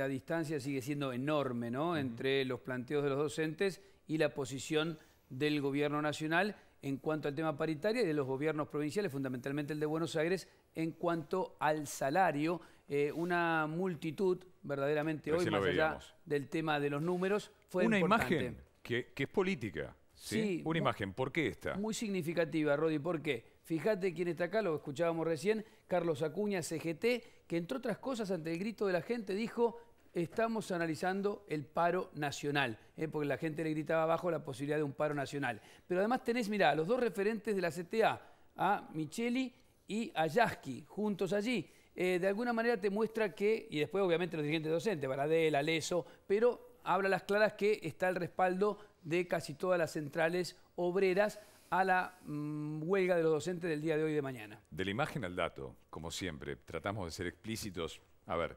la distancia sigue siendo enorme ¿no? entre los planteos de los docentes y la posición del gobierno nacional en cuanto al tema paritario y de los gobiernos provinciales, fundamentalmente el de Buenos Aires, en cuanto al salario. Eh, una multitud, verdaderamente hoy, más allá del tema de los números, fue una imagen que, es política. ¿sí? una imagen, ¿por qué esta? Muy significativa, Rodi, ¿por qué? Fíjate quién está acá, lo escuchábamos recién, Carlos Acuña, CGT, que entre otras cosas, ante el grito de la gente, dijo estamos analizando el paro nacional, ¿eh? porque la gente le gritaba abajo la posibilidad de un paro nacional. Pero además tenés, mirá, los dos referentes de la CTA, a ¿ah? Micheli y a Yasky, juntos allí. Eh, de alguna manera te muestra que, y después obviamente los dirigentes docentes, Baradel, Aleso, pero habla las claras que está el respaldo de casi todas las centrales obreras a la mm, huelga de los docentes del día de hoy y de mañana. De la imagen al dato, como siempre, tratamos de ser explícitos. A ver,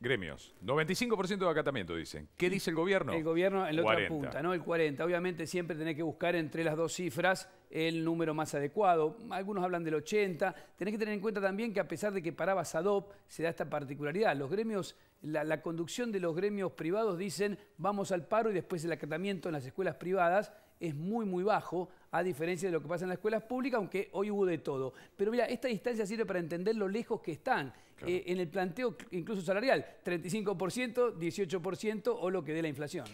Gremios. 95% de acatamiento, dicen. ¿Qué dice el gobierno? El gobierno en la otra punta, ¿no? El 40. Obviamente siempre tenés que buscar entre las dos cifras el número más adecuado. Algunos hablan del 80. Tenés que tener en cuenta también que a pesar de que paraba SADOP, se da esta particularidad. Los gremios, la, conducción de los gremios privados dicen vamos al paro y después el acatamiento en las escuelas privadas es muy, muy bajo, a diferencia de lo que pasa en las escuelas públicas, aunque hoy hubo de todo. Pero mira, esta distancia sirve para entender lo lejos que están eh, en el planteo incluso salarial, 35%, 18% o lo que dé la inflación.